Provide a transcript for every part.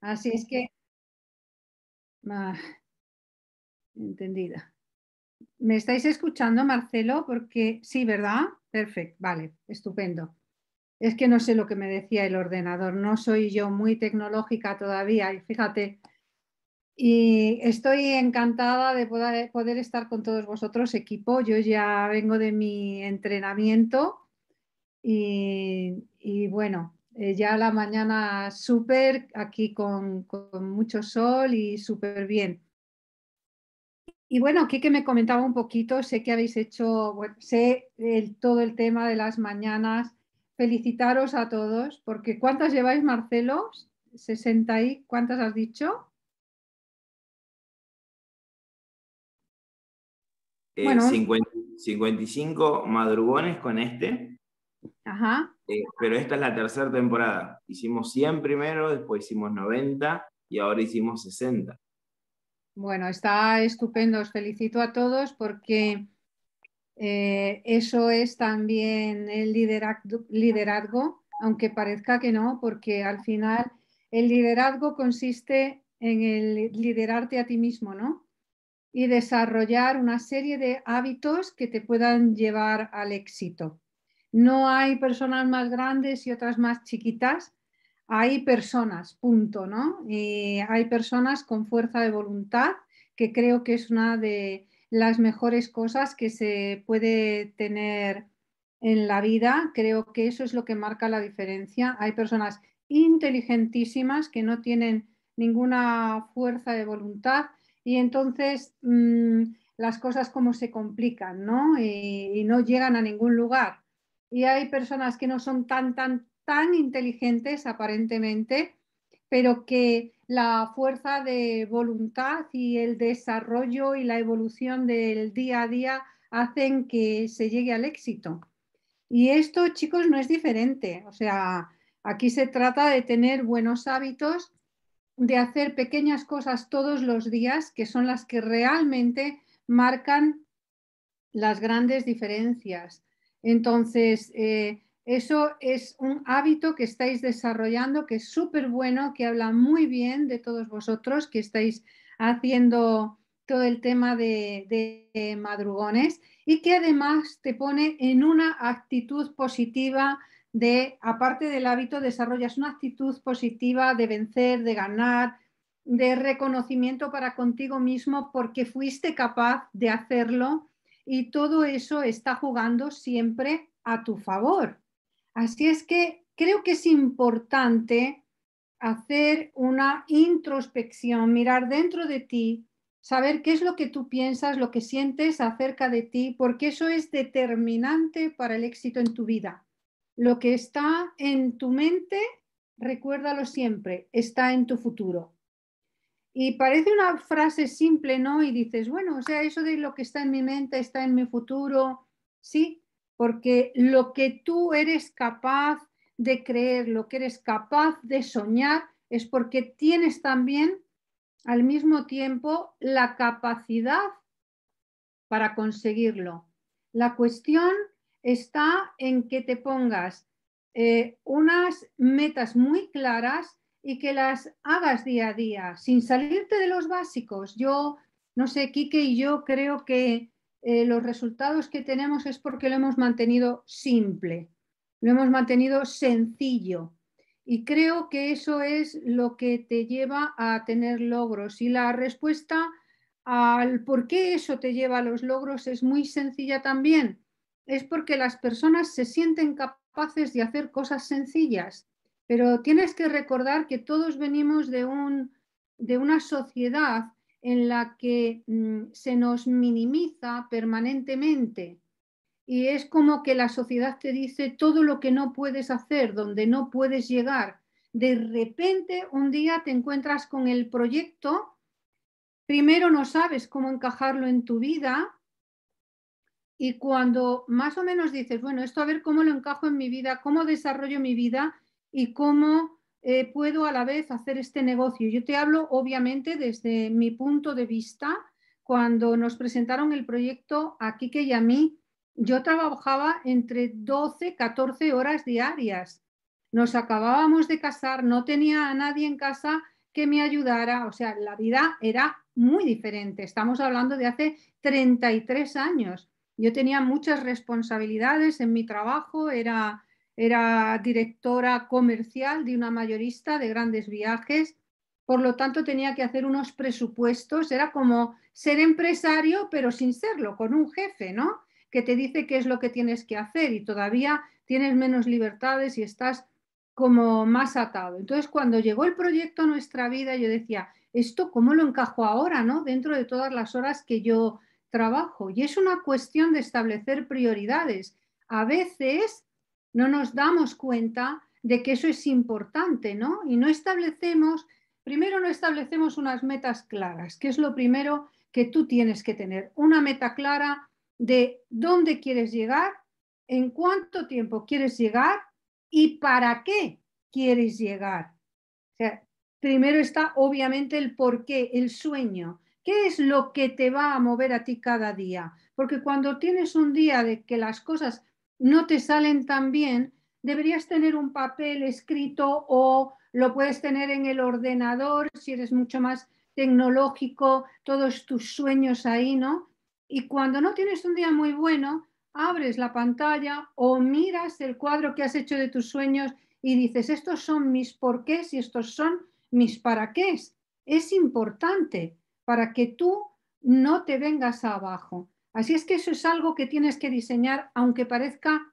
Así es que, ah, entendida. ¿Me estáis escuchando, Marcelo? Porque sí, ¿verdad? Perfecto, vale, estupendo. Es que no sé lo que me decía el ordenador, no soy yo muy tecnológica todavía y fíjate, y estoy encantada de poder, estar con todos vosotros, equipo. Yo ya vengo de mi entrenamiento y bueno, eh, ya la mañana súper, aquí con, mucho sol y súper bien. Y bueno, aquí que me comentaba un poquito, sé que habéis hecho, sé todo el tema de las mañanas. Felicitaros a todos, porque ¿cuántas lleváis, Marcelo? 60 y ¿cuántas has dicho? Eh, bueno, 55 madrugones con este. Eh, pero esta es la tercera temporada. Hicimos 100 primero, después hicimos 90 y ahora hicimos 60. Bueno, está estupendo. Os felicito a todos porque eh, eso es también el liderazgo, aunque parezca que no, porque al final el liderazgo consiste en el liderarte a ti mismo, ¿no? Y desarrollar una serie de hábitos que te puedan llevar al éxito. No hay personas más grandes y otras más chiquitas. Hay personas, punto, ¿no? Eh, hay personas con fuerza de voluntad, que creo que es una de las mejores cosas que se puede tener en la vida. Creo que eso es lo que marca la diferencia. Hay personas inteligentísimas que no tienen ninguna fuerza de voluntad y entonces mm, las cosas como se complican, ¿no? Eh, y, no llegan a ningún lugar y hay personas que no son tan, tan, tan inteligentes aparentemente, pero que la fuerza de voluntad y el desarrollo y la evolución del día a día hacen que se llegue al éxito. Y esto, chicos, no es diferente. O sea, aquí se trata de tener buenos hábitos, de hacer pequeñas cosas todos los días, que son las que realmente marcan las grandes diferencias. Entonces, eh, eso es un hábito que estáis desarrollando, que es súper bueno, que habla muy bien de todos vosotros, que estáis haciendo todo el tema de, madrugones y que además te pone en una actitud positiva de, aparte del hábito, desarrollas una actitud positiva de vencer, de ganar, de reconocimiento para contigo mismo porque fuiste capaz de hacerlo y todo eso está jugando siempre a tu favor. Así es que creo que es importante hacer una introspección, mirar dentro de ti, saber qué es lo que tú piensas, lo que sientes acerca de ti, porque eso es determinante para el éxito en tu vida. Lo que está en tu mente, recuérdalo siempre, está en tu futuro. Y parece una frase simple, ¿no? Y dices, bueno, o sea, eso de lo que está en mi mente está en mi futuro, sí, porque lo que tú eres capaz de creer, lo que eres capaz de soñar, es porque tienes también al mismo tiempo la capacidad para conseguirlo. La cuestión está en que te pongas eh, unas metas muy claras y que las hagas día a día, sin salirte de los básicos. Yo, no sé, Quique y yo creo que eh, los resultados que tenemos es porque lo hemos mantenido simple, lo hemos mantenido sencillo. Y creo que eso es lo que te lleva a tener logros. Y la respuesta al por qué eso te lleva a los logros es muy sencilla también. Es porque las personas se sienten capaces de hacer cosas sencillas pero tienes que recordar que todos venimos de, de una sociedad en la que mm, se nos minimiza permanentemente. Y es como que la sociedad te dice todo lo que no puedes hacer, donde no puedes llegar. De repente un día te encuentras con el proyecto, primero no sabes cómo encajarlo en tu vida y cuando más o menos dices, bueno, esto a ver cómo lo encajo en mi vida, cómo desarrollo mi vida, y cómo eh, puedo a la vez hacer este negocio. Yo te hablo obviamente desde mi punto de vista. Cuando nos presentaron el proyecto a Kike y a mí, yo trabajaba entre 12, 14 horas diarias. Nos acabábamos de casar, no tenía a nadie en casa que me ayudara. O sea, la vida era muy diferente. Estamos hablando de hace 33 años. Yo tenía muchas responsabilidades en mi trabajo, era era directora comercial de una mayorista de grandes viajes, por lo tanto tenía que hacer unos presupuestos, era como ser empresario pero sin serlo, con un jefe, ¿no? Que te dice qué es lo que tienes que hacer y todavía tienes menos libertades y estás como más atado. Entonces, cuando llegó el proyecto a nuestra vida, yo decía, ¿esto cómo lo encajo ahora, no? Dentro de todas las horas que yo trabajo. Y es una cuestión de establecer prioridades. A veces no nos damos cuenta de que eso es importante, ¿no? Y no establecemos, primero no establecemos unas metas claras, que es lo primero que tú tienes que tener, una meta clara de dónde quieres llegar, en cuánto tiempo quieres llegar y para qué quieres llegar. O sea, primero está obviamente el por qué, el sueño. ¿Qué es lo que te va a mover a ti cada día? Porque cuando tienes un día de que las cosas no te salen tan bien, deberías tener un papel escrito o lo puedes tener en el ordenador si eres mucho más tecnológico, todos tus sueños ahí, ¿no? Y cuando no tienes un día muy bueno, abres la pantalla o miras el cuadro que has hecho de tus sueños y dices, estos son mis porqués y estos son mis para qué. Es importante para que tú no te vengas abajo. Así es que eso es algo que tienes que diseñar, aunque parezca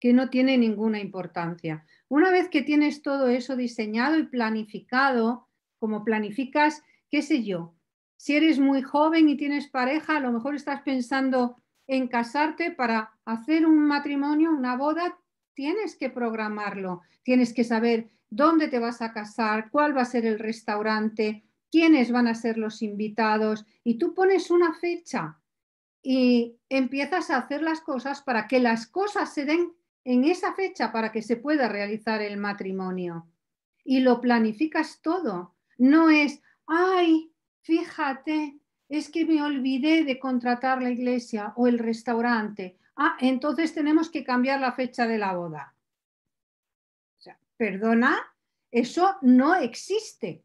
que no tiene ninguna importancia. Una vez que tienes todo eso diseñado y planificado, como planificas, qué sé yo, si eres muy joven y tienes pareja, a lo mejor estás pensando en casarte para hacer un matrimonio, una boda, tienes que programarlo, tienes que saber dónde te vas a casar, cuál va a ser el restaurante, quiénes van a ser los invitados y tú pones una fecha y empiezas a hacer las cosas para que las cosas se den en esa fecha para que se pueda realizar el matrimonio. Y lo planificas todo. No es, ay, fíjate, es que me olvidé de contratar la iglesia o el restaurante. Ah, entonces tenemos que cambiar la fecha de la boda. O sea, perdona, eso no existe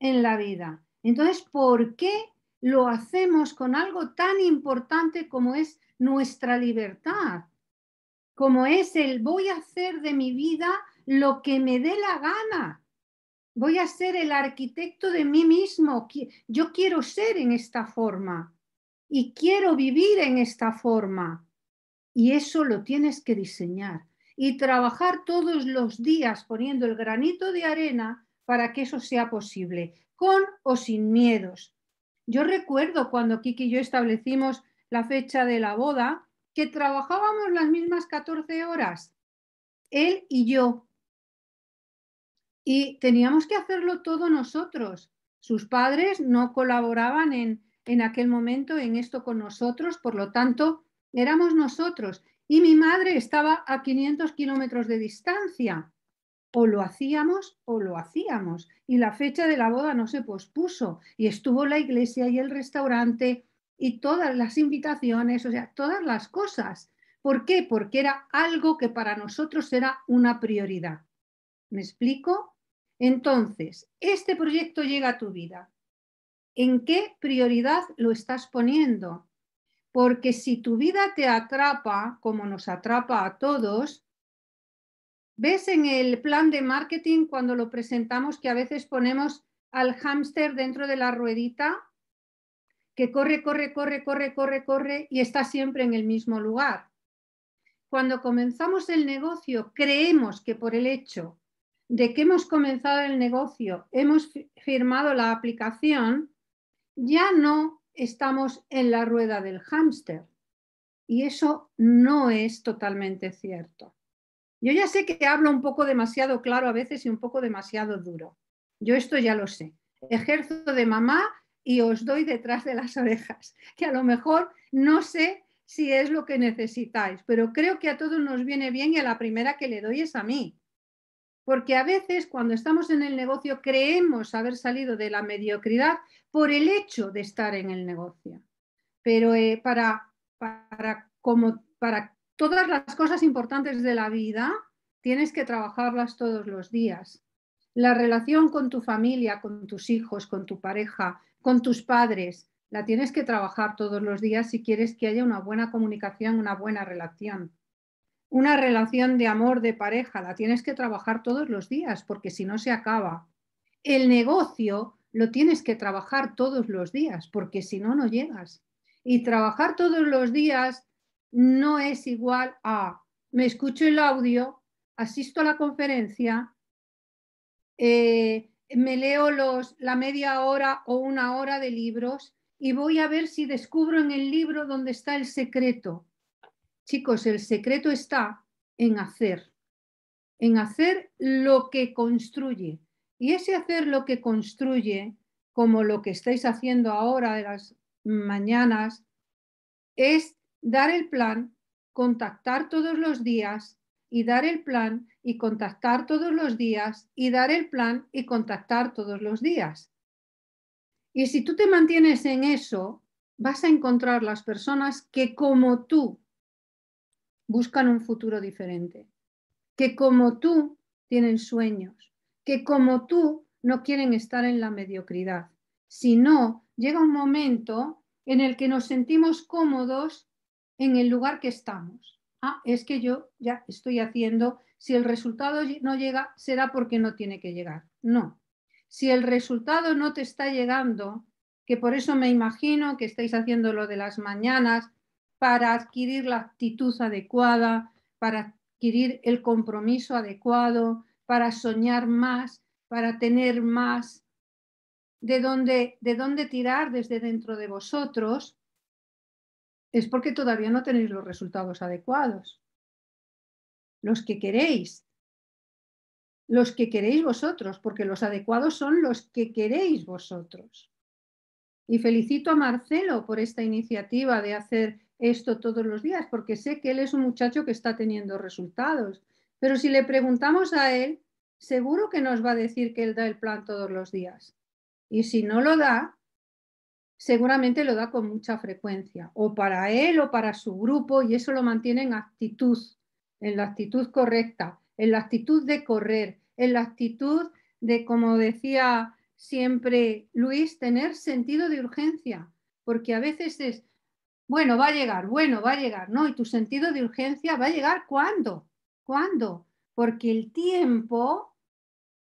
en la vida. Entonces, ¿por qué lo hacemos con algo tan importante como es nuestra libertad, como es el voy a hacer de mi vida lo que me dé la gana. Voy a ser el arquitecto de mí mismo. Yo quiero ser en esta forma y quiero vivir en esta forma. Y eso lo tienes que diseñar y trabajar todos los días poniendo el granito de arena para que eso sea posible, con o sin miedos, yo recuerdo cuando Kiki y yo establecimos la fecha de la boda, que trabajábamos las mismas 14 horas, él y yo. Y teníamos que hacerlo todo nosotros. Sus padres no colaboraban en, en aquel momento en esto con nosotros, por lo tanto, éramos nosotros. Y mi madre estaba a 500 kilómetros de distancia o lo hacíamos o lo hacíamos. Y la fecha de la boda no se pospuso. Y estuvo la iglesia y el restaurante y todas las invitaciones, o sea, todas las cosas. ¿Por qué? Porque era algo que para nosotros era una prioridad. ¿Me explico? Entonces, este proyecto llega a tu vida. ¿En qué prioridad lo estás poniendo? Porque si tu vida te atrapa, como nos atrapa a todos, ¿Ves en el plan de marketing cuando lo presentamos que a veces ponemos al hámster dentro de la ruedita? Que corre, corre, corre, corre, corre, corre y está siempre en el mismo lugar. Cuando comenzamos el negocio, creemos que por el hecho de que hemos comenzado el negocio, hemos firmado la aplicación, ya no estamos en la rueda del hámster. Y eso no es totalmente cierto. Yo ya sé que hablo un poco demasiado claro a veces y un poco demasiado duro. Yo esto ya lo sé. Ejerzo de mamá y os doy detrás de las orejas, que a lo mejor no sé si es lo que necesitáis, pero creo que a todos nos viene bien y a la primera que le doy es a mí. Porque a veces cuando estamos en el negocio creemos haber salido de la mediocridad por el hecho de estar en el negocio. Pero eh, para, para, como, para todas las cosas importantes de la vida tienes que trabajarlas todos los días. La relación con tu familia, con tus hijos, con tu pareja, con tus padres, la tienes que trabajar todos los días si quieres que haya una buena comunicación, una buena relación. Una relación de amor, de pareja, la tienes que trabajar todos los días porque si no se acaba. El negocio lo tienes que trabajar todos los días porque si no, no llegas. Y trabajar todos los días no es igual a me escucho el audio, asisto a la conferencia, eh, me leo los, la media hora o una hora de libros y voy a ver si descubro en el libro dónde está el secreto. Chicos, el secreto está en hacer, en hacer lo que construye. Y ese hacer lo que construye, como lo que estáis haciendo ahora de las mañanas, es dar el plan, contactar todos los días y dar el plan y contactar todos los días y dar el plan y contactar todos los días. Y si tú te mantienes en eso, vas a encontrar las personas que como tú buscan un futuro diferente, que como tú tienen sueños, que como tú no quieren estar en la mediocridad. Si no, llega un momento en el que nos sentimos cómodos en el lugar que estamos. Ah, es que yo ya estoy haciendo, si el resultado no llega, será porque no tiene que llegar. No. Si el resultado no te está llegando, que por eso me imagino que estáis haciendo lo de las mañanas, para adquirir la actitud adecuada, para adquirir el compromiso adecuado, para soñar más, para tener más, de dónde, de dónde tirar desde dentro de vosotros es porque todavía no tenéis los resultados adecuados. Los que queréis, los que queréis vosotros, porque los adecuados son los que queréis vosotros. Y felicito a Marcelo por esta iniciativa de hacer esto todos los días, porque sé que él es un muchacho que está teniendo resultados. Pero si le preguntamos a él, seguro que nos va a decir que él da el plan todos los días. Y si no lo da, seguramente lo da con mucha frecuencia, o para él o para su grupo, y eso lo mantiene en actitud, en la actitud correcta, en la actitud de correr, en la actitud de, como decía siempre Luis, tener sentido de urgencia, porque a veces es, bueno, va a llegar, bueno, va a llegar, ¿no? Y tu sentido de urgencia va a llegar cuándo, cuándo, porque el tiempo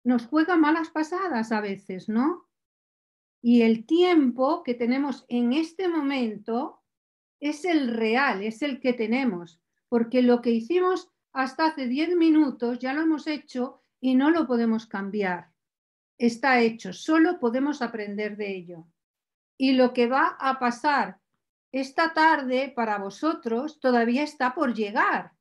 nos juega malas pasadas a veces, ¿no? Y el tiempo que tenemos en este momento es el real, es el que tenemos, porque lo que hicimos hasta hace 10 minutos ya lo hemos hecho y no lo podemos cambiar. Está hecho, solo podemos aprender de ello. Y lo que va a pasar esta tarde para vosotros todavía está por llegar.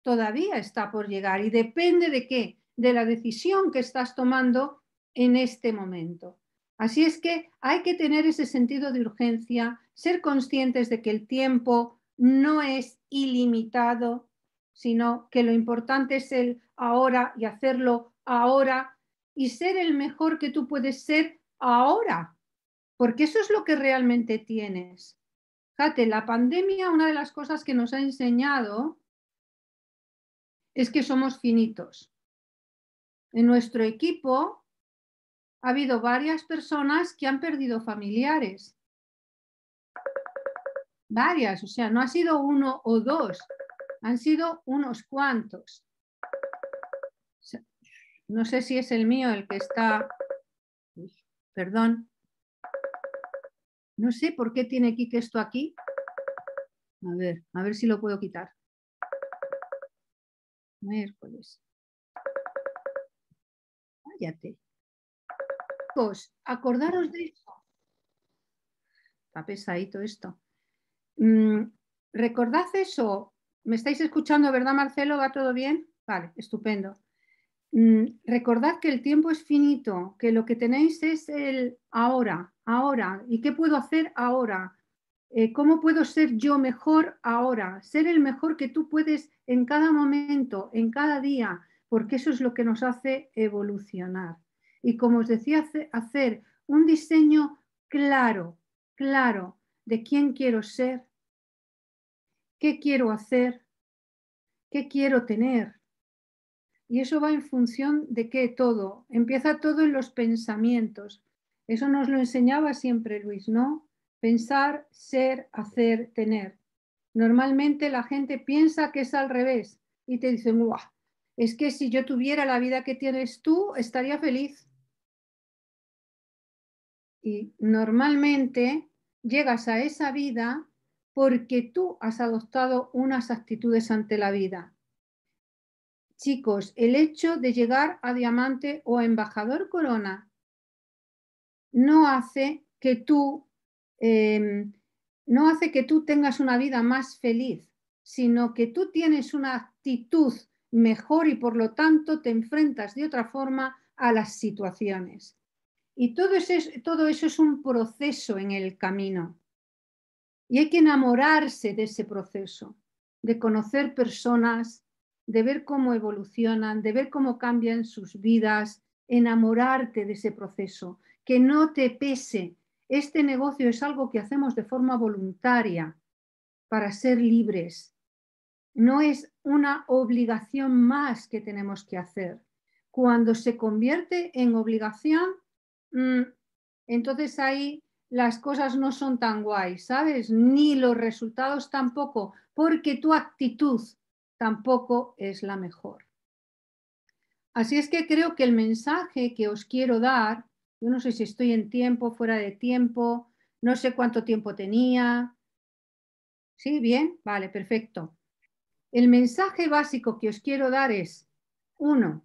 Todavía está por llegar y depende de qué, de la decisión que estás tomando en este momento. Así es que hay que tener ese sentido de urgencia, ser conscientes de que el tiempo no es ilimitado, sino que lo importante es el ahora y hacerlo ahora y ser el mejor que tú puedes ser ahora, porque eso es lo que realmente tienes. Fíjate, la pandemia, una de las cosas que nos ha enseñado es que somos finitos. En nuestro equipo ha habido varias personas que han perdido familiares. Varias, o sea, no ha sido uno o dos, han sido unos cuantos. No sé si es el mío el que está... Perdón. No sé por qué tiene Kik esto aquí. A ver, a ver si lo puedo quitar. Miércoles. Cállate acordaros de eso. Está pesadito esto. Mm, recordad eso. ¿Me estáis escuchando, verdad, Marcelo? ¿Va todo bien? Vale, estupendo. Mm, recordad que el tiempo es finito, que lo que tenéis es el ahora, ahora. ¿Y qué puedo hacer ahora? Eh, ¿Cómo puedo ser yo mejor ahora? Ser el mejor que tú puedes en cada momento, en cada día, porque eso es lo que nos hace evolucionar y, como os decía, hacer un diseño claro, claro de quién quiero ser, qué quiero hacer, qué quiero tener. Y eso va en función de qué todo. Empieza todo en los pensamientos. Eso nos lo enseñaba siempre Luis, ¿no? Pensar, ser, hacer, tener. Normalmente la gente piensa que es al revés y te dicen, Es que si yo tuviera la vida que tienes tú, estaría feliz y normalmente llegas a esa vida porque tú has adoptado unas actitudes ante la vida. Chicos, el hecho de llegar a diamante o embajador corona no hace que tú em, no hace que tú tengas una vida más feliz, sino que tú tienes una actitud mejor y por lo tanto te enfrentas de otra forma a las situaciones. Y todo eso, todo eso es un proceso en el camino. Y hay que enamorarse de ese proceso, de conocer personas, de ver cómo evolucionan, de ver cómo cambian sus vidas, enamorarte de ese proceso, que no te pese. Este negocio es algo que hacemos de forma voluntaria para ser libres. No es una obligación más que tenemos que hacer. Cuando se convierte en obligación, Mm, entonces ahí las cosas no son tan guays, ¿sabes? Ni los resultados tampoco, porque tu actitud tampoco es la mejor. Así es que creo que el mensaje que os quiero dar, yo no sé si estoy en tiempo, fuera de tiempo, no sé cuánto tiempo tenía. ¿Sí? ¿Bien? Vale, perfecto. El mensaje básico que os quiero dar es, uno,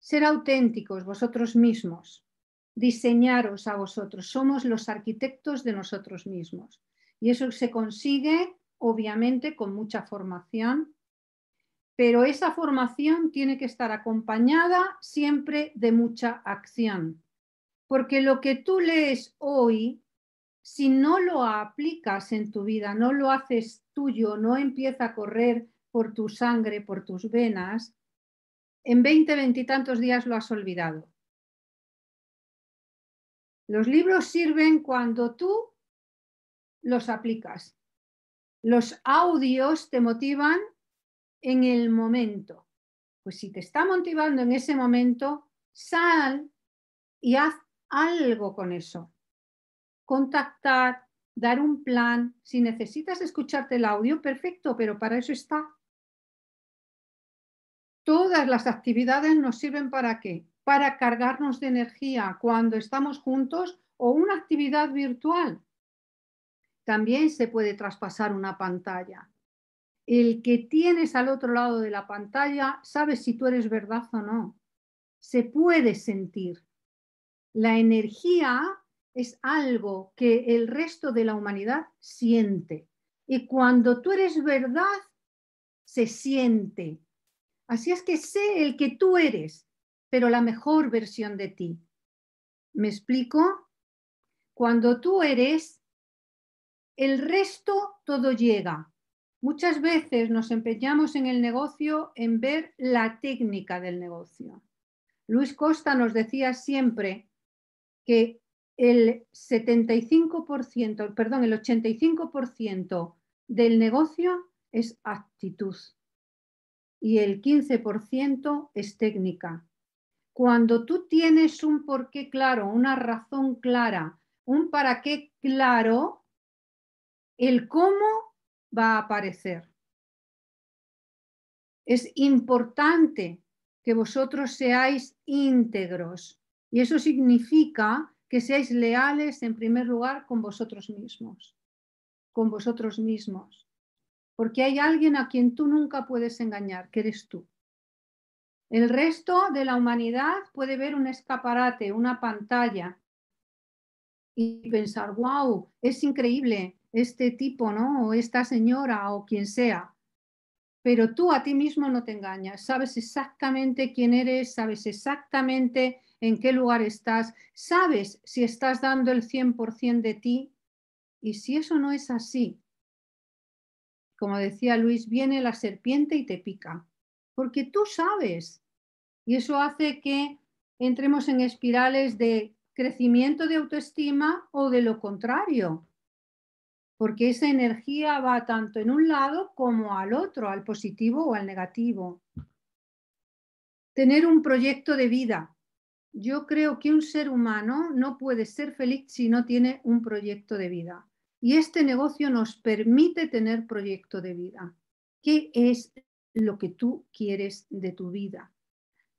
ser auténticos vosotros mismos diseñaros a vosotros, somos los arquitectos de nosotros mismos. Y eso se consigue, obviamente, con mucha formación, pero esa formación tiene que estar acompañada siempre de mucha acción, porque lo que tú lees hoy, si no lo aplicas en tu vida, no lo haces tuyo, no empieza a correr por tu sangre, por tus venas, en 20, veintitantos días lo has olvidado los libros sirven cuando tú los aplicas. Los audios te motivan en el momento. Pues si te está motivando en ese momento, sal y haz algo con eso. Contactar, dar un plan. Si necesitas escucharte el audio, perfecto, pero para eso está. Todas las actividades nos sirven para qué? para cargarnos de energía cuando estamos juntos o una actividad virtual. También se puede traspasar una pantalla. El que tienes al otro lado de la pantalla sabe si tú eres verdad o no. Se puede sentir. La energía es algo que el resto de la humanidad siente. Y cuando tú eres verdad, se siente. Así es que sé el que tú eres pero la mejor versión de ti. ¿Me explico? Cuando tú eres, el resto todo llega. Muchas veces nos empeñamos en el negocio en ver la técnica del negocio. Luis Costa nos decía siempre que el 75%, perdón, el 85% del negocio es actitud y el 15% es técnica. Cuando tú tienes un porqué claro, una razón clara, un para qué claro, el cómo va a aparecer. Es importante que vosotros seáis íntegros y eso significa que seáis leales en primer lugar con vosotros mismos, con vosotros mismos, porque hay alguien a quien tú nunca puedes engañar, que eres tú. El resto de la humanidad puede ver un escaparate, una pantalla y pensar, wow, es increíble este tipo, ¿no? O esta señora o quien sea. Pero tú a ti mismo no te engañas, sabes exactamente quién eres, sabes exactamente en qué lugar estás, sabes si estás dando el 100% de ti y si eso no es así, como decía Luis, viene la serpiente y te pica, porque tú sabes y eso hace que entremos en espirales de crecimiento de autoestima o de lo contrario, porque esa energía va tanto en un lado como al otro, al positivo o al negativo. Tener un proyecto de vida. Yo creo que un ser humano no puede ser feliz si no tiene un proyecto de vida. Y este negocio nos permite tener proyecto de vida. ¿Qué es lo que tú quieres de tu vida?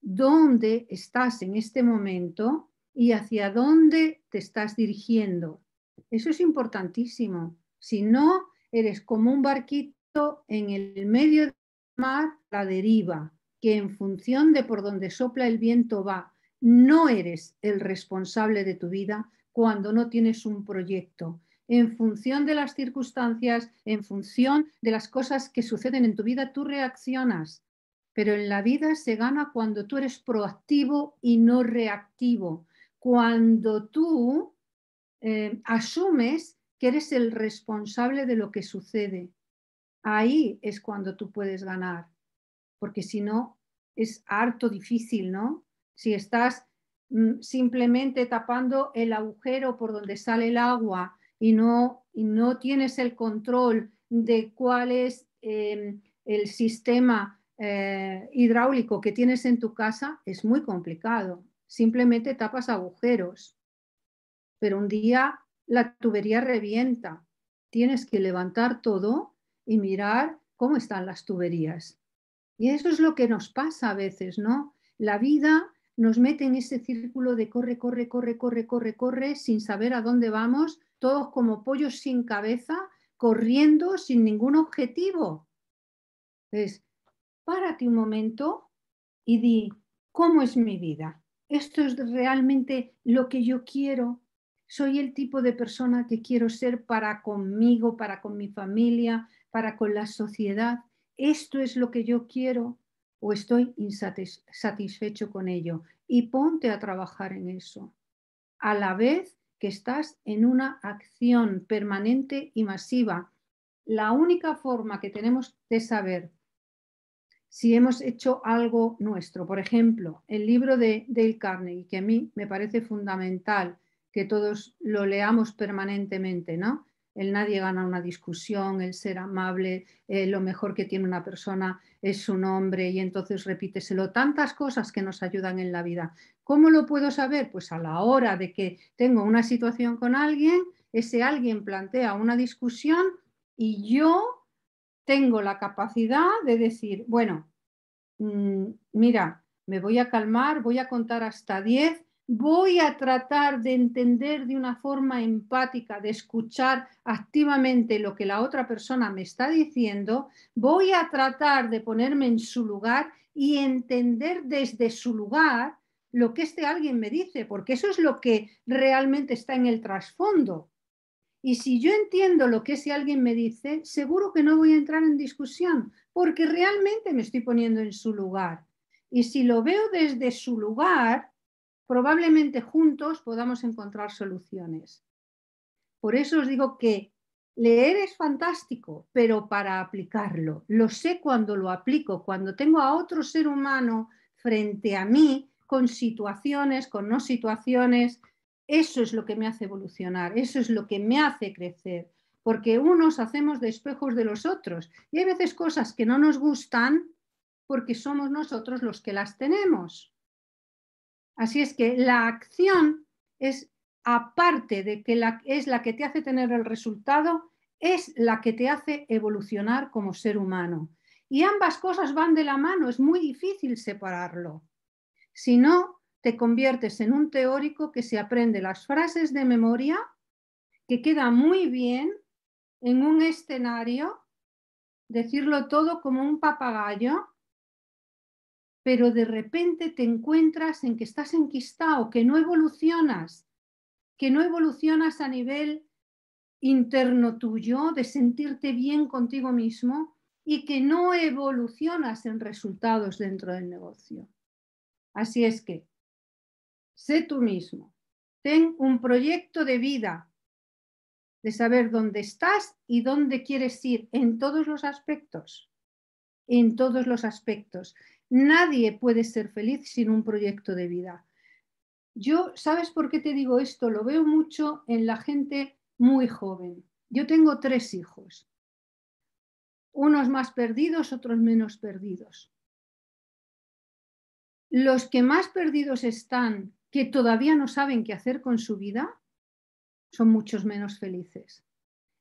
dónde estás en este momento y hacia dónde te estás dirigiendo. Eso es importantísimo. Si no, eres como un barquito en el medio del mar, la deriva, que en función de por donde sopla el viento va. No eres el responsable de tu vida cuando no tienes un proyecto en función de las circunstancias, en función de las cosas que suceden en tu vida, tú reaccionas. Pero en la vida se gana cuando tú eres proactivo y no reactivo, cuando tú eh, asumes que eres el responsable de lo que sucede. Ahí es cuando tú puedes ganar, porque si no, es harto difícil, ¿no? Si estás mm, simplemente tapando el agujero por donde sale el agua y no, y no tienes el control de cuál es em, el sistema eh, hidráulico que tienes en tu casa es muy complicado. Simplemente tapas agujeros, pero un día la tubería revienta. Tienes que levantar todo y mirar cómo están las tuberías. Y eso es lo que nos pasa a veces, ¿no? La vida nos mete en ese círculo de corre, corre, corre, corre, corre, corre, sin saber a dónde vamos, todos como pollos sin cabeza, corriendo sin ningún objetivo. Entonces, párate un momento y di, ¿cómo es mi vida? ¿Esto es realmente lo que yo quiero? ¿Soy el tipo de persona que quiero ser para conmigo, para con mi familia, para con la sociedad? ¿Esto es lo que yo quiero o estoy insatisfecho con ello? Y ponte a trabajar en eso. A la vez que estás en una acción permanente y masiva. La única forma que tenemos de saber si hemos hecho algo nuestro. Por ejemplo, el libro de Dale Carnegie, que a mí me parece fundamental que todos lo leamos permanentemente, ¿no? El nadie gana una discusión, el ser amable, eh, lo mejor que tiene una persona es su nombre y entonces repíteselo. Tantas cosas que nos ayudan en la vida. ¿Cómo lo puedo saber? Pues a la hora de que tengo una situación con alguien, ese alguien plantea una discusión y yo tengo la capacidad de decir, bueno, mm, mira, me voy a calmar, voy a contar hasta 10, voy a tratar de entender de una forma empática, de escuchar activamente lo que la otra persona me está diciendo, voy a tratar de ponerme en su lugar y entender desde su lugar lo que este alguien me dice, porque eso es lo que realmente está en el trasfondo. Y si yo entiendo lo que si alguien me dice, seguro que no voy a entrar en discusión, porque realmente me estoy poniendo en su lugar. Y si lo veo desde su lugar, probablemente juntos podamos encontrar soluciones. Por eso os digo que leer es fantástico, pero para aplicarlo, lo sé cuando lo aplico, cuando tengo a otro ser humano frente a mí con situaciones, con no situaciones, eso es lo que me hace evolucionar, eso es lo que me hace crecer, porque unos hacemos despejos de los otros y hay veces cosas que no nos gustan porque somos nosotros los que las tenemos. Así es que la acción es, aparte de que la, es la que te hace tener el resultado, es la que te hace evolucionar como ser humano. Y ambas cosas van de la mano, es muy difícil separarlo. Si no, te conviertes en un teórico que se aprende las frases de memoria, que queda muy bien en un escenario, decirlo todo como un papagayo, pero de repente te encuentras en que estás enquistado, que no evolucionas, que no evolucionas a nivel interno tuyo, de sentirte bien contigo mismo y que no evolucionas en resultados dentro del negocio. Así es que Sé tú mismo. Ten un proyecto de vida, de saber dónde estás y dónde quieres ir en todos los aspectos. En todos los aspectos. Nadie puede ser feliz sin un proyecto de vida. Yo, ¿sabes por qué te digo esto? Lo veo mucho en la gente muy joven. Yo tengo tres hijos, unos más perdidos, otros menos perdidos. Los que más perdidos están que todavía no saben qué hacer con su vida son muchos menos felices.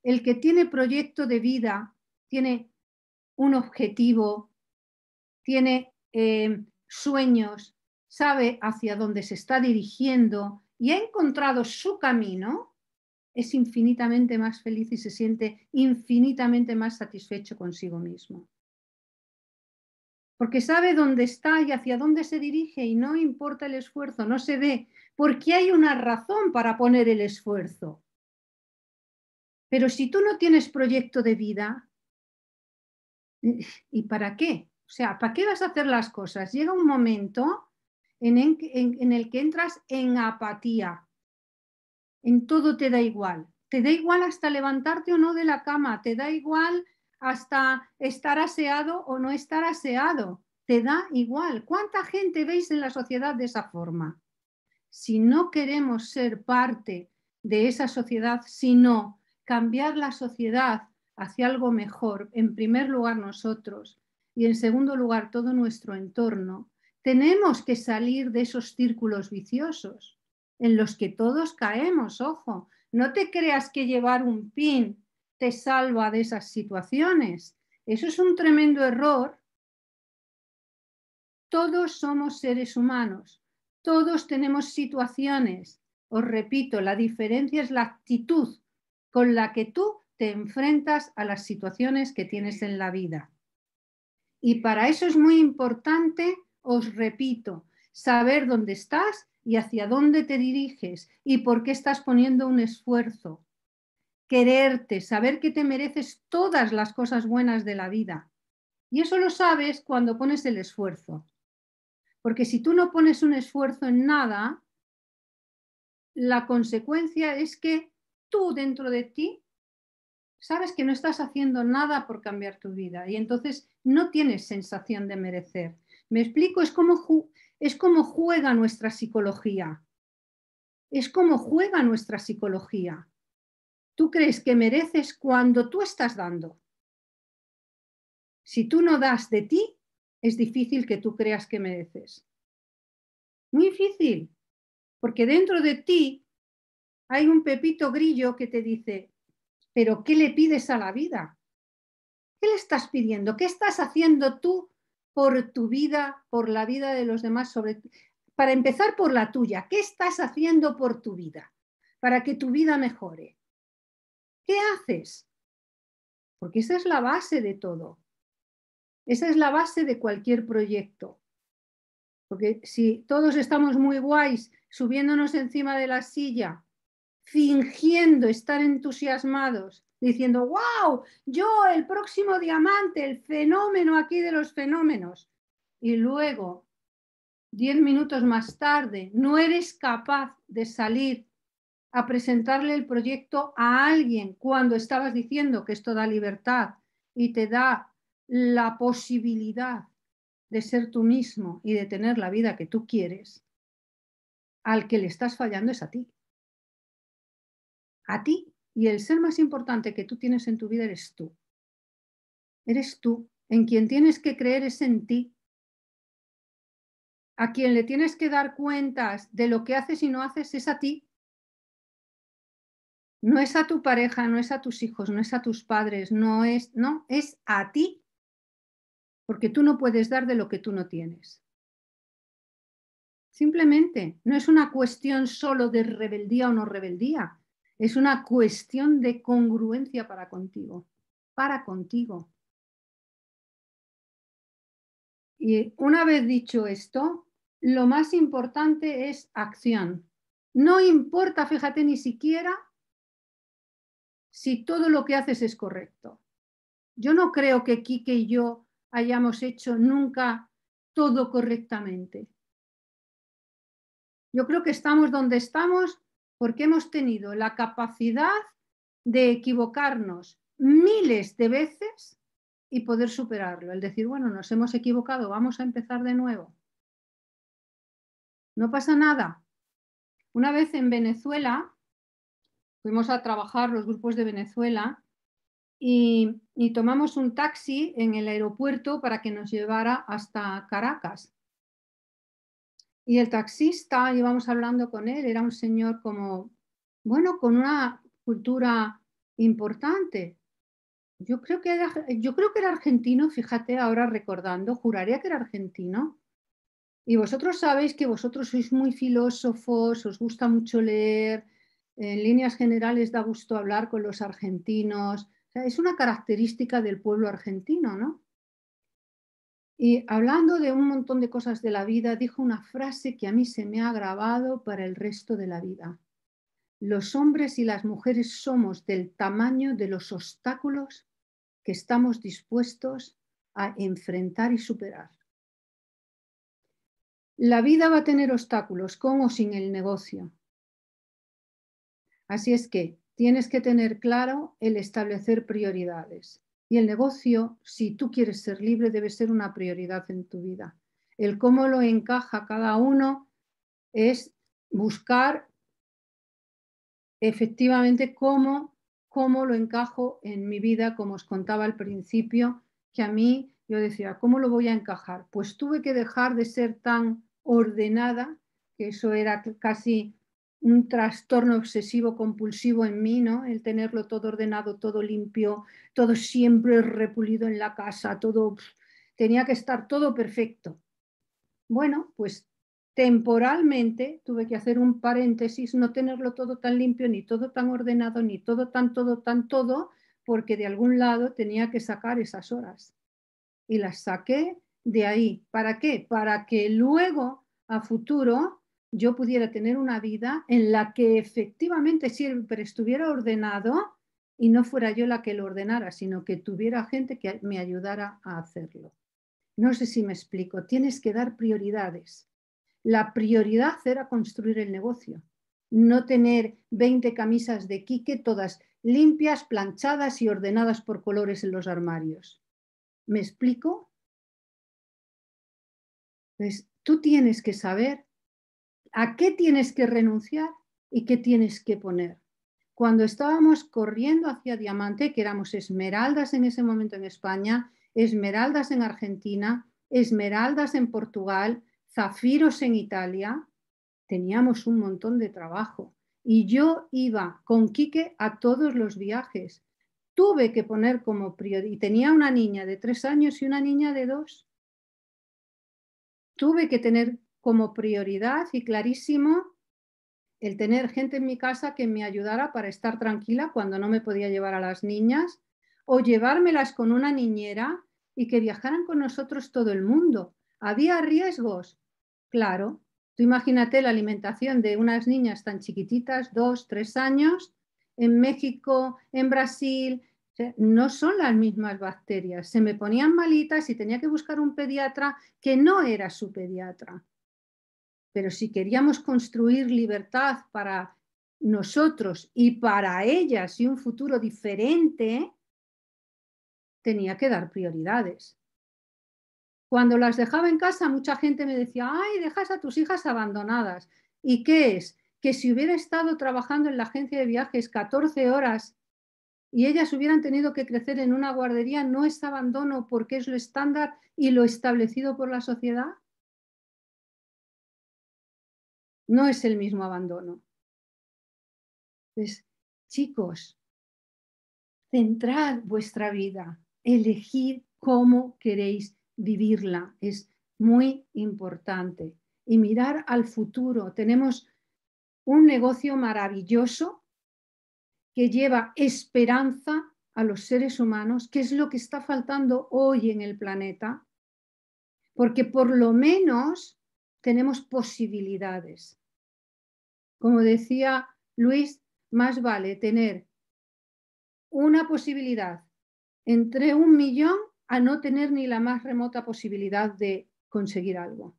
El que tiene proyecto de vida, tiene un objetivo, tiene eh, sueños, sabe hacia dónde se está dirigiendo y ha encontrado su camino, es infinitamente más feliz y se siente infinitamente más satisfecho consigo mismo porque sabe dónde está y hacia dónde se dirige y no importa el esfuerzo, no se ve, porque hay una razón para poner el esfuerzo. Pero si tú no tienes proyecto de vida, ¿y para qué? O sea, ¿para qué vas a hacer las cosas? Llega un momento en, en el que entras en apatía, en todo te da igual. Te da igual hasta levantarte o no de la cama, te da igual hasta estar aseado o no estar aseado. Te da igual. ¿Cuánta gente veis en la sociedad de esa forma? Si no queremos ser parte de esa sociedad, sino cambiar la sociedad hacia algo mejor, en primer lugar nosotros y en segundo lugar todo nuestro entorno, tenemos que salir de esos círculos viciosos en los que todos caemos, ojo, no te creas que llevar un pin te salva de esas situaciones. Eso es un tremendo error. Todos somos seres humanos, todos tenemos situaciones. Os repito, la diferencia es la actitud con la que tú te enfrentas a las situaciones que tienes en la vida. Y para eso es muy importante, os repito, saber dónde estás y hacia dónde te diriges y por qué estás poniendo un esfuerzo quererte, saber que te mereces todas las cosas buenas de la vida. Y eso lo sabes cuando pones el esfuerzo. Porque si tú no pones un esfuerzo en nada, la consecuencia es que tú dentro de ti sabes que no estás haciendo nada por cambiar tu vida y entonces no tienes sensación de merecer. Me explico, es como, es como juega nuestra psicología. Es como juega nuestra psicología tú crees que mereces cuando tú estás dando. Si tú no das de ti, es difícil que tú creas que mereces. Muy difícil, porque dentro de ti hay un pepito grillo que te dice, pero ¿qué le pides a la vida? ¿Qué le estás pidiendo? ¿Qué estás haciendo tú por tu vida, por la vida de los demás? Para empezar por la tuya, ¿qué estás haciendo por tu vida? Para que tu vida mejore. ¿Qué haces? Porque esa es la base de todo. Esa es la base de cualquier proyecto. Porque si todos estamos muy guays subiéndonos encima de la silla, fingiendo estar entusiasmados, diciendo, wow, yo el próximo diamante, el fenómeno aquí de los fenómenos. Y luego, diez minutos más tarde, no eres capaz de salir a presentarle el proyecto a alguien cuando estabas diciendo que esto da libertad y te da la posibilidad de ser tú mismo y de tener la vida que tú quieres, al que le estás fallando es a ti. A ti. Y el ser más importante que tú tienes en tu vida eres tú. Eres tú. En quien tienes que creer es en ti. A quien le tienes que dar cuentas de lo que haces y no haces es a ti. No es a tu pareja, no es a tus hijos, no es a tus padres, no es, no, es a ti, porque tú no puedes dar de lo que tú no tienes. Simplemente, no es una cuestión solo de rebeldía o no rebeldía, es una cuestión de congruencia para contigo, para contigo. Y una vez dicho esto, lo más importante es acción. No importa, fíjate, ni siquiera si todo lo que haces es correcto. Yo no creo que Quique y yo hayamos hecho nunca todo correctamente. Yo creo que estamos donde estamos porque hemos tenido la capacidad de equivocarnos miles de veces y poder superarlo. El decir, bueno, nos hemos equivocado, vamos a empezar de nuevo. No pasa nada. Una vez en Venezuela fuimos a trabajar los grupos de Venezuela y, tomamos un taxi en el aeropuerto para que nos llevara hasta Caracas. Y el taxista, llevamos hablando con él, era un señor como, bueno, con una cultura importante. Yo creo que yo creo que era argentino, fíjate ahora recordando, juraría que era argentino. Y vosotros sabéis que vosotros sois muy filósofos, os gusta mucho leer, en líneas generales da gusto hablar con los argentinos. es una característica del pueblo argentino, ¿no? Y hablando de un montón de cosas de la vida, dijo una frase que a mí se me ha grabado para el resto de la vida. Los hombres y las mujeres somos del tamaño de los obstáculos que estamos dispuestos a enfrentar y superar. La vida va a tener obstáculos, con o sin el negocio, Así es que tienes que tener claro el establecer prioridades. Y el negocio, si tú quieres ser libre, debe ser una prioridad en tu vida. El cómo lo encaja cada uno es buscar efectivamente cómo, cómo lo encajo en mi vida, como os contaba al principio, que a mí yo decía, ¿cómo lo voy a encajar? Pues tuve que dejar de ser tan ordenada, que eso era casi un trastorno obsesivo compulsivo en mí, ¿no? El tenerlo todo ordenado, todo limpio, todo siempre repulido en la casa, todo tenía que estar todo perfecto. Bueno, pues temporalmente tuve que hacer un paréntesis, no tenerlo todo tan limpio, ni todo tan ordenado, ni todo tan, todo, tan, todo, porque de algún lado tenía que sacar esas horas. Y las saqué de ahí. ¿Para qué? Para que luego, a futuro, yo pudiera tener una vida en la que efectivamente siempre estuviera ordenado y no fuera yo la que lo ordenara, sino que tuviera gente que me ayudara a hacerlo. No sé si me explico, tienes que dar prioridades. La prioridad era construir el negocio, no tener 20 camisas de Quique todas limpias, planchadas y ordenadas por colores en los armarios. ¿Me explico? Pues, tú tienes que saber a qué tienes que renunciar y qué tienes que poner. Cuando estábamos corriendo hacia Diamante, que éramos esmeraldas en ese momento en España, esmeraldas en Argentina, esmeraldas en Portugal, zafiros en Italia, teníamos un montón de trabajo. Y yo iba con Quique a todos los viajes. Tuve que poner como prioridad, y tenía una niña de tres años y una niña de dos. Tuve que tener como prioridad y clarísimo el tener gente en mi casa que me ayudara para estar tranquila cuando no me podía llevar a las niñas o llevármelas con una niñera y que viajaran con nosotros todo el mundo. ¿Había riesgos? Claro. Tú imagínate la alimentación de unas niñas tan chiquititas, dos, tres años, en México, en Brasil, no son las mismas bacterias. Se me ponían malitas y tenía que buscar un pediatra que no era su pediatra. Pero si queríamos construir libertad para nosotros y para ellas y un futuro diferente, tenía que dar prioridades. Cuando las dejaba en casa, mucha gente me decía, ay, dejas a tus hijas abandonadas. ¿Y qué es? Que si hubiera estado trabajando en la agencia de viajes 14 horas y ellas hubieran tenido que crecer en una guardería, no es abandono porque es lo estándar y lo establecido por la sociedad. no es el mismo abandono. Entonces, chicos, centrar vuestra vida, elegir cómo queréis vivirla, es muy importante. Y mirar al futuro. Tenemos un negocio maravilloso que lleva esperanza a los seres humanos, que es lo que está faltando hoy en el planeta, porque por lo menos tenemos posibilidades. Como decía Luis, más vale tener una posibilidad entre un millón a no tener ni la más remota posibilidad de conseguir algo.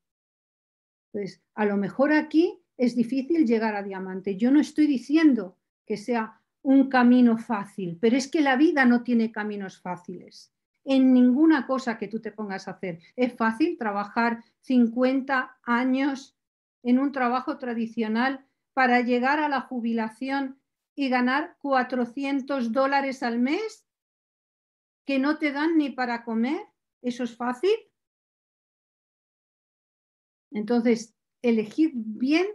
pues, a lo mejor aquí es difícil llegar a diamante. Yo no estoy diciendo que sea un camino fácil, pero es que la vida no tiene caminos fáciles. En ninguna cosa que tú te pongas a hacer. Es fácil trabajar 50 años en un trabajo tradicional para llegar a la jubilación y ganar 400 dólares al mes que no te dan ni para comer? ¿Eso es fácil? Entonces, elegid bien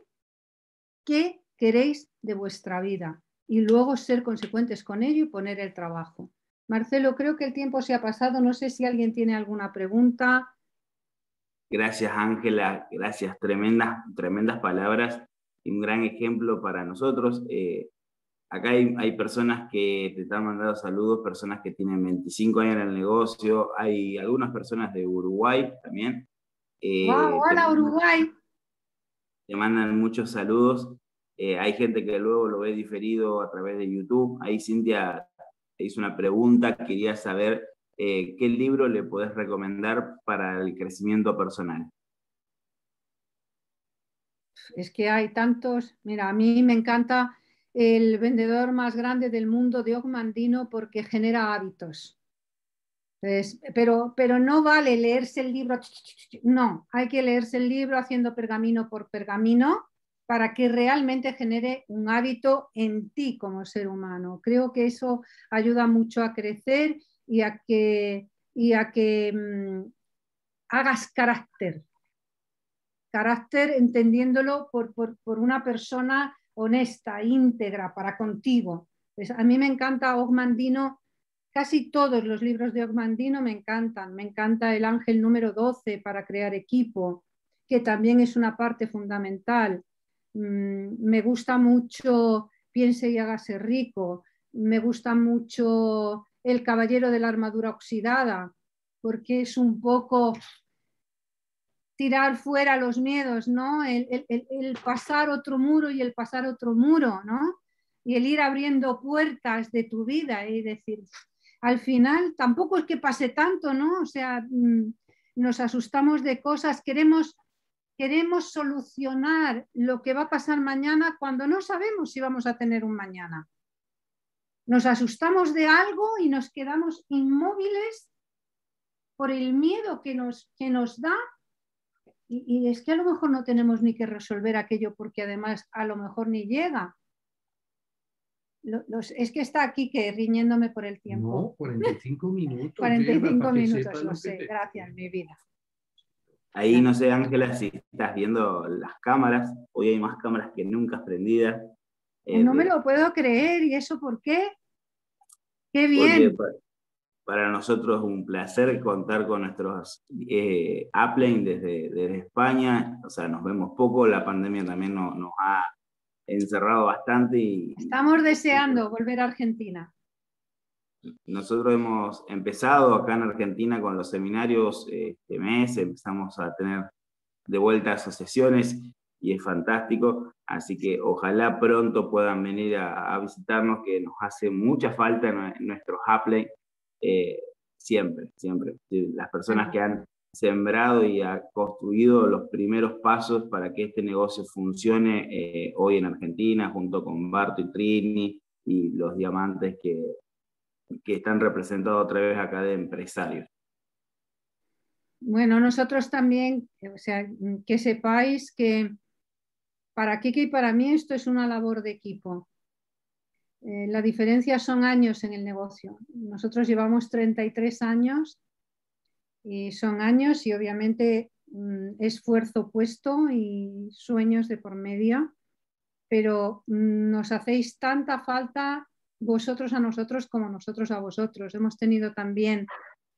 qué queréis de vuestra vida y luego ser consecuentes con ello y poner el trabajo. Marcelo, creo que el tiempo se ha pasado. No sé si alguien tiene alguna pregunta. Gracias, Ángela. Gracias. Tremendas, tremendas palabras un gran ejemplo para nosotros. Eh, acá hay, personas que te están mandando saludos, personas que tienen 25 años en el negocio, hay algunas personas de Uruguay también. wow, eh, ¡Hola Uruguay! Te mandan muchos saludos. Eh, hay gente que luego lo ve diferido a través de YouTube. Ahí Cintia hizo una pregunta, quería saber qué libro le podés recomendar para el crecimiento personal es que hay tantos. Mira, a mí me encanta el vendedor más grande del mundo de Ogmandino porque genera hábitos. pero, pero no vale leerse el libro, no, hay que leerse el libro haciendo pergamino por pergamino para que realmente genere un hábito en ti como ser humano. Creo que eso ayuda mucho a crecer y a que, mm, hagas carácter, carácter entendiéndolo por, una persona honesta, íntegra, para contigo. Pues a mí me encanta Ogmandino, casi todos los libros de Ogmandino me encantan. Me encanta El Ángel número 12 para crear equipo, que también es una parte fundamental. Mm, me gusta mucho Piense y hágase rico. Me gusta mucho El Caballero de la Armadura Oxidada, porque es un poco tirar fuera los miedos, ¿no? El, pasar otro muro y el pasar otro muro, ¿no? Y el ir abriendo puertas de tu vida y decir, al final tampoco es que pase tanto, ¿no? O sea, mm, nos asustamos de cosas, queremos, queremos solucionar lo que va a pasar mañana cuando no sabemos si vamos a tener un mañana. Nos asustamos de algo y nos quedamos inmóviles por el miedo que nos, que nos da y, es que a lo mejor no tenemos ni que resolver aquello porque además a lo mejor ni llega. es que está aquí que riñéndome por el tiempo. No, 45 minutos. 45 minutos, lo sé. Gracias, mi vida. Ahí no sé, Ángela, si estás viendo las cámaras. Hoy hay más cámaras que nunca prendidas. Pues no eh, me lo puedo creer. ¿Y eso por qué? Qué bien. Para nosotros es un placer contar con nuestros eh, desde, España. O sea, nos vemos poco. La pandemia también nos, ha encerrado bastante. Y, Estamos deseando volver a Argentina. Nosotros hemos empezado acá en Argentina con los seminarios eh, este mes. Empezamos a tener de vuelta asociaciones y es fantástico. Así que ojalá pronto puedan venir a, visitarnos, que nos hace mucha falta nuestros Appline eh, siempre, siempre. Las personas que han sembrado y ha construido los primeros pasos para que este negocio funcione eh, hoy en Argentina, junto con Barto y Trini y los diamantes que, que están representados otra vez acá de empresarios. Bueno, nosotros también, o sea, que sepáis que para Kiki y para mí esto es una labor de equipo. Eh, la diferencia son años en el negocio. Nosotros llevamos 33 años y son años y obviamente mm, esfuerzo puesto y sueños de por medio, pero mm, nos hacéis tanta falta vosotros a nosotros como nosotros a vosotros. Hemos tenido también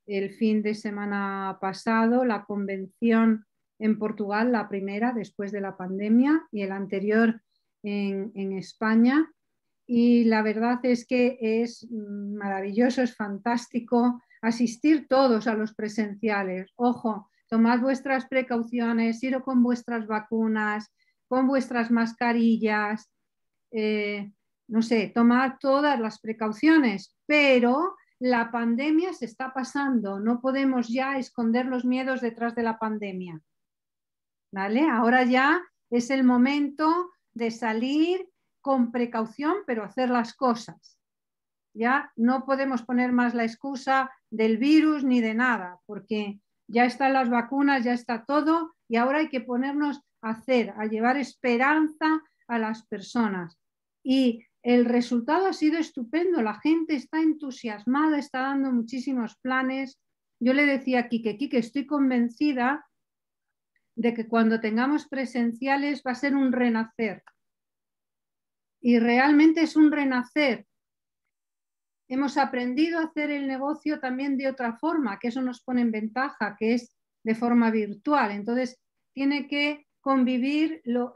el fin de semana pasado la convención en Portugal, la primera después de la pandemia, y el anterior en España y la verdad es que es maravilloso, es fantástico asistir todos a los presenciales. Ojo, tomad vuestras precauciones, ir con vuestras vacunas, con vuestras mascarillas, eh, no sé, tomad todas las precauciones, pero la pandemia se está pasando, no podemos ya esconder los miedos detrás de la pandemia. ¿Vale? Ahora ya es el momento de salir con precaución, pero hacer las cosas. Ya no podemos poner más la excusa del virus ni de nada, porque ya están las vacunas, ya está todo, y ahora hay que ponernos a hacer, a llevar esperanza a las personas. Y el resultado ha sido estupendo, la gente está entusiasmada, está dando muchísimos planes. Yo le decía a Quique, Quique, estoy convencida de que cuando tengamos presenciales va a ser un renacer, y realmente es un renacer. Hemos aprendido a hacer el negocio también de otra forma, que eso nos pone en ventaja, que es de forma virtual. Entonces, tiene que convivir lo,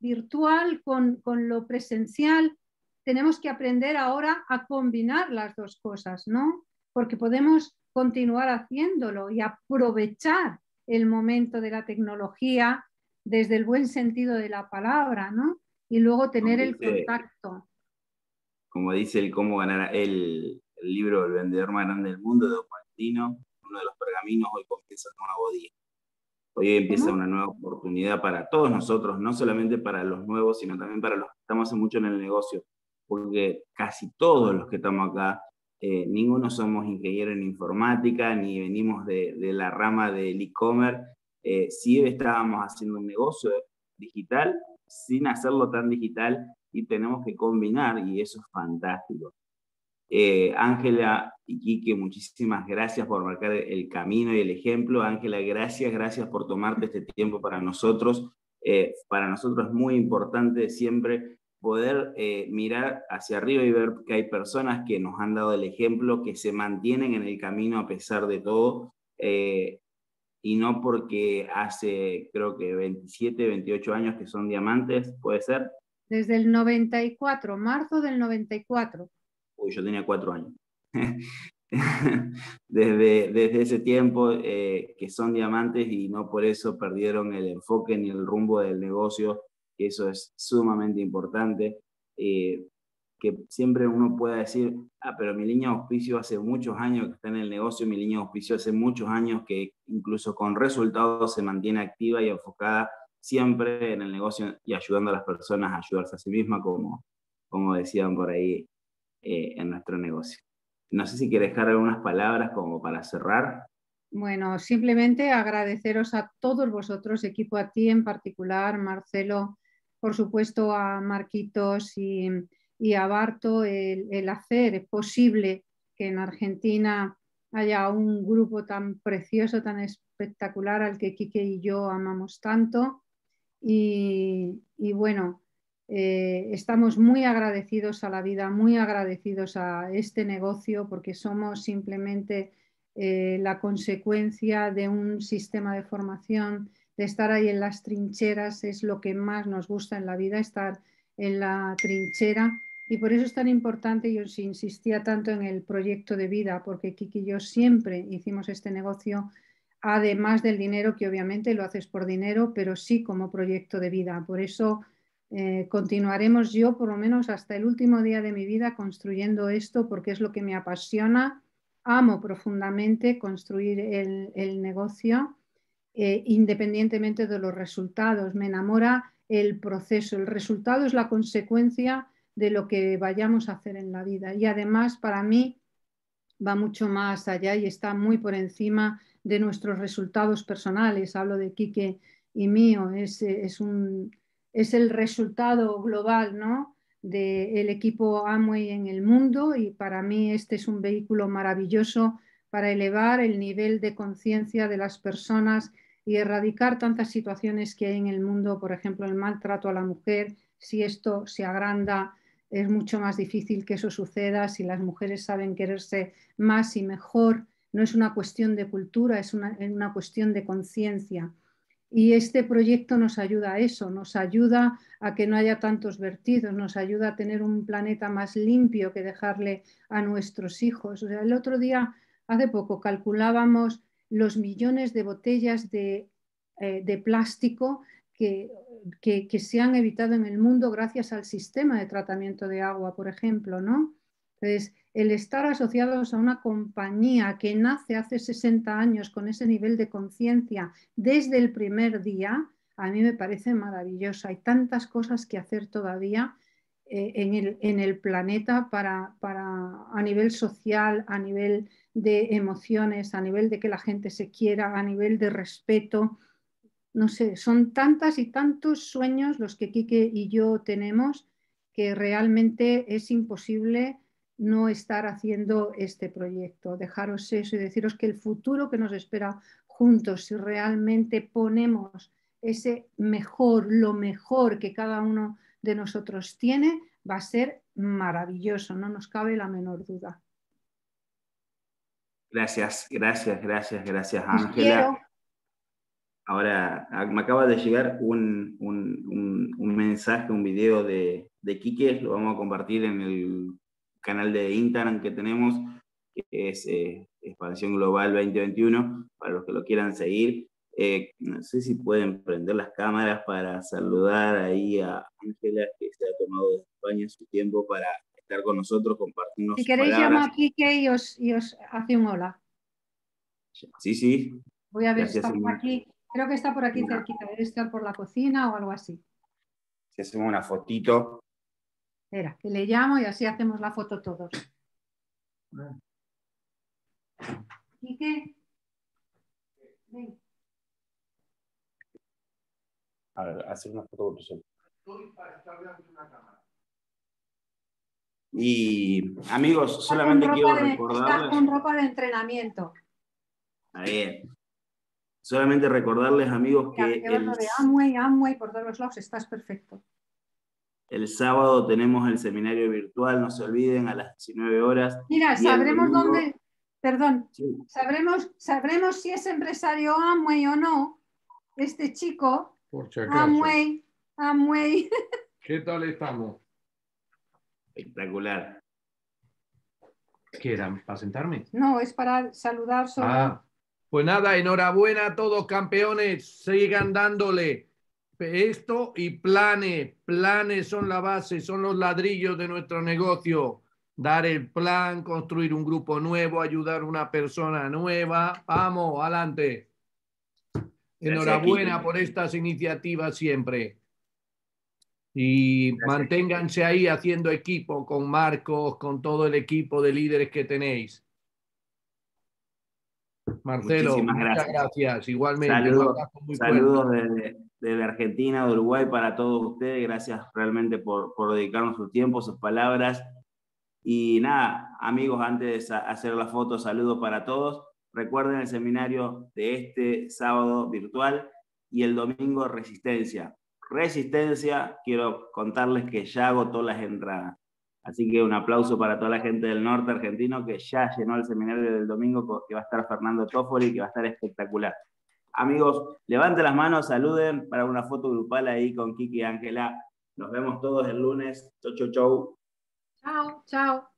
virtual con, con, lo presencial. Tenemos que aprender ahora a combinar las dos cosas, ¿no? Porque podemos continuar haciéndolo y aprovechar el momento de la tecnología desde el buen sentido de la palabra, ¿no? y luego tener el contacto. Como dice el cómo ganar el, el, libro El vendedor más grande del mundo de Martino uno de los pergaminos, hoy comienza un nuevo día. Hoy empieza una nueva oportunidad para todos nosotros, no solamente para los nuevos, sino también para los que estamos hace mucho en el negocio, porque casi todos los que estamos acá, eh, ninguno somos ingenieros en informática, ni venimos de, la rama del e-commerce, eh, sí estábamos haciendo un negocio digital sin hacerlo tan digital y tenemos que combinar y eso es fantástico. Eh, Ángela y Quique, muchísimas gracias por marcar el camino y el ejemplo. Ángela, gracias, gracias por tomarte este tiempo para nosotros. Eh, para nosotros es muy importante siempre poder eh, mirar hacia arriba y ver que hay personas que nos han dado el ejemplo, que se mantienen en el camino a pesar de todo y no porque hace, creo que 27, 28 años que son diamantes, ¿puede ser? Desde el 94, marzo del 94. Uy, yo tenía cuatro años. desde, desde ese tiempo eh, que son diamantes y no por eso perdieron el enfoque ni el rumbo del negocio, que eso es sumamente importante. Eh, que siempre uno pueda decir, ah, pero mi línea de auspicio hace muchos años que está en el negocio, mi línea de auspicio hace muchos años que incluso con resultados se mantiene activa y enfocada siempre en el negocio y ayudando a las personas a ayudarse a sí misma como, como decían por ahí eh, en nuestro negocio. No sé si quieres dejar algunas palabras como para cerrar. Bueno, simplemente agradeceros a todos vosotros, equipo a ti en particular, Marcelo, por supuesto a Marquitos y y abarto el, el hacer. Es posible que en Argentina haya un grupo tan precioso, tan espectacular al que Quique y yo amamos tanto. Y, bueno, eh, estamos muy agradecidos a la vida, muy agradecidos a este negocio porque somos simplemente eh, la consecuencia de un sistema de formación, de estar ahí en las trincheras, es lo que más nos gusta en la vida, estar en la trinchera y por eso es tan importante, yo insistía tanto en el proyecto de vida, porque Kiki y yo siempre hicimos este negocio, además del dinero, que obviamente lo haces por dinero, pero sí como proyecto de vida. Por eso eh, continuaremos yo, por lo menos hasta el último día de mi vida, construyendo esto, porque es lo que me apasiona. Amo profundamente construir el, negocio, eh, independientemente de los resultados. Me enamora el proceso. El resultado es la consecuencia de lo que vayamos a hacer en la vida. Y además, para mí, va mucho más allá y está muy por encima de nuestros resultados personales. Hablo de Quique y mío, es, es, el resultado global ¿no? del el equipo Amway en el mundo y para mí este es un vehículo maravilloso para elevar el nivel de conciencia de las personas y erradicar tantas situaciones que hay en el mundo, por ejemplo, el maltrato a la mujer, si esto se agranda es mucho más difícil que eso suceda si las mujeres saben quererse más y mejor. No es una cuestión de cultura, es una, cuestión de conciencia. Y este proyecto nos ayuda a eso, nos ayuda a que no haya tantos vertidos, nos ayuda a tener un planeta más limpio que dejarle a nuestros hijos. el otro día, hace poco, calculábamos los millones de botellas de, eh, de plástico que que, se han evitado en el mundo gracias al sistema de tratamiento de agua, por ejemplo, ¿no? Entonces, el estar asociados a una compañía que nace hace 60 años con ese nivel de conciencia desde el primer día, a mí me parece maravilloso. Hay tantas cosas que hacer todavía eh, en, el, planeta para, a nivel social, a nivel de emociones, a nivel de que la gente se quiera, a nivel de respeto, no sé, son tantas y tantos sueños los que Quique y yo tenemos que realmente es imposible no estar haciendo este proyecto. Dejaros eso y deciros que el futuro que nos espera juntos, si realmente ponemos ese mejor, lo mejor que cada uno de nosotros tiene, va a ser maravilloso, no nos cabe la menor duda. Gracias, gracias, gracias, gracias, Ángela. Ahora, ah, me acaba de llegar un, mensaje, un video de, de Quique, lo vamos a compartir en el canal de Instagram que tenemos, que es eh, Expansión Global 2021, para los que lo quieran seguir. Eh, no sé si pueden prender las cámaras para saludar ahí a Ángela, que se ha tomado de España su tiempo para estar con nosotros, compartirnos. Si queréis, llamar a Quique y os, hace un hola. Sí, sí. Voy a ver, si está aquí. Creo que está por aquí cerquita, debe estar por la cocina o algo así. Si hacemos una fotito. Espera, que le llamo y así hacemos la foto todos. ¿Y qué? A ver, hacer una foto con Estoy una cámara. Y amigos, solamente quiero recordarles. Está con ropa de entrenamiento. A bien solamente recordarles, amigos, que... El, de Amway, Amway, por todos los lados, estás perfecto. El sábado tenemos el seminario virtual, no se olviden, a las 19 horas. Mira, sabremos dónde... Perdón, sabremos, sabremos si es empresario Amway eh, o no, este chico. Por Amway, Amway. Eh, eh. ¿Qué tal estamos? Espectacular. ¿Qué era? ¿Para sentarme? No, es para saludar sobre... Ah. Pues nada, enhorabuena a todos campeones, sigan dándole esto y planes, planes son la base, son los ladrillos de nuestro negocio. Dar el plan, construir un grupo nuevo, ayudar a una persona nueva. Vamos, adelante. Enhorabuena por estas iniciativas siempre. Y manténganse ahí haciendo equipo con Marcos, con todo el equipo de líderes que tenéis. Marcelo, gracias. muchas gracias. Igualmente. Saludos, desde, Argentina, de Uruguay, para todos ustedes. Gracias realmente por, por dedicarnos su tiempo, sus palabras. Y nada, amigos, antes de hacer la foto, saludos para todos. Recuerden el seminario de este sábado virtual y el domingo Resistencia. Resistencia, quiero contarles que ya agotó las entradas. Así que un aplauso para toda la gente del norte argentino que ya llenó el seminario del domingo, que va a estar Fernando Toffoli, que va a estar espectacular. Amigos, levanten las manos, saluden para una foto grupal ahí con Kiki y Ángela. Nos vemos todos el lunes. Chau, chau, chau. Chao, chao.